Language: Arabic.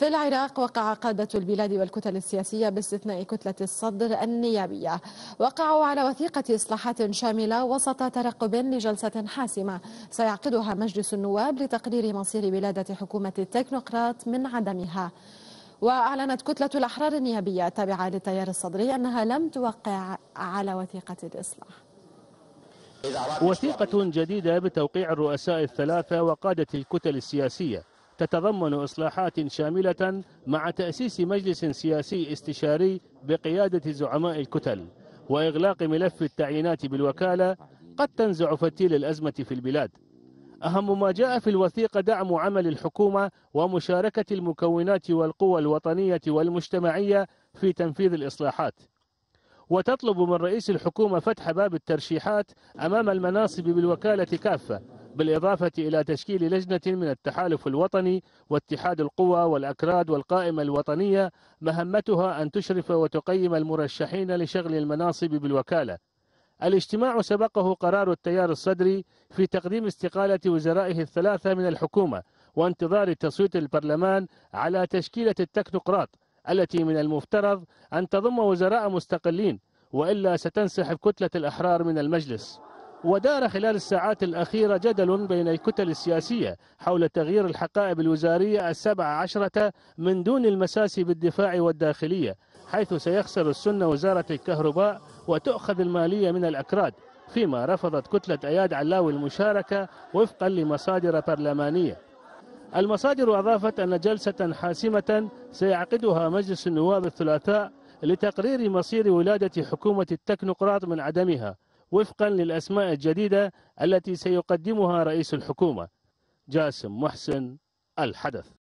في العراق وقع قادة البلاد والكتل السياسية باستثناء كتلة الصدر النيابية وقعوا على وثيقة إصلاحات شاملة وسط ترقب لجلسة حاسمة سيعقدها مجلس النواب لتقرير مصير ولادة حكومة التكنوقراط من عدمها وأعلنت كتلة الأحرار النيابية التابعة للتيار الصدري أنها لم توقع على وثيقة الإصلاح وثيقة جديدة بتوقيع الرؤساء الثلاثة وقادة الكتل السياسية تتضمن إصلاحات شاملة مع تأسيس مجلس سياسي استشاري بقيادة زعماء الكتل وإغلاق ملف التعيينات بالوكالة قد تنزع فتيل الأزمة في البلاد أهم ما جاء في الوثيقة دعم عمل الحكومة ومشاركة المكونات والقوى الوطنية والمجتمعية في تنفيذ الإصلاحات وتطلب من رئيس الحكومة فتح باب الترشيحات أمام المناصب بالوكالة كافة بالإضافة إلى تشكيل لجنة من التحالف الوطني واتحاد القوى والأكراد والقائمة الوطنية مهمتها أن تشرف وتقيم المرشحين لشغل المناصب بالوكالة الاجتماع سبقه قرار التيار الصدري في تقديم استقالة وزرائه الثلاثة من الحكومة وانتظار تصويت البرلمان على تشكيلة التكنوقراط التي من المفترض أن تضم وزراء مستقلين وإلا ستنسحب كتلة الأحرار من المجلس ودار خلال الساعات الأخيرة جدل بين الكتل السياسية حول تغيير الحقائب الوزارية السبع عشرة من دون المساس بالدفاع والداخلية حيث سيخسر السنة وزارة الكهرباء وتؤخذ المالية من الأكراد فيما رفضت كتلة أياد علاوي المشاركة وفقا لمصادر برلمانية المصادر أضافت أن جلسة حاسمة سيعقدها مجلس النواب الثلاثاء لتقرير مصير ولادة حكومة التكنوقراط من عدمها وفقا للأسماء الجديدة التي سيقدمها رئيس الحكومة جاسم محسن الحدث